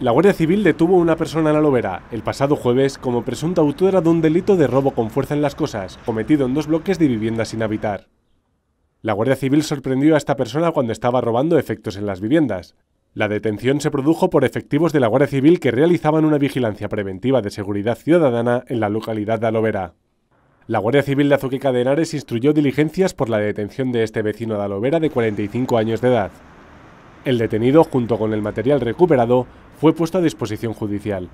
La Guardia Civil detuvo a una persona en Alovera el pasado jueves como presunta autora de un delito de robo con fuerza en las cosas, cometido en dos bloques de viviendas sin habitar. La Guardia Civil sorprendió a esta persona cuando estaba robando efectos en las viviendas. La detención se produjo por efectivos de la Guardia Civil que realizaban una vigilancia preventiva de seguridad ciudadana en la localidad de Alovera. La Guardia Civil de Azuqueca de Henares instruyó diligencias por la detención de este vecino de Alovera de 45 años de edad. El detenido, junto con el material recuperado, fue puesto a disposición judicial.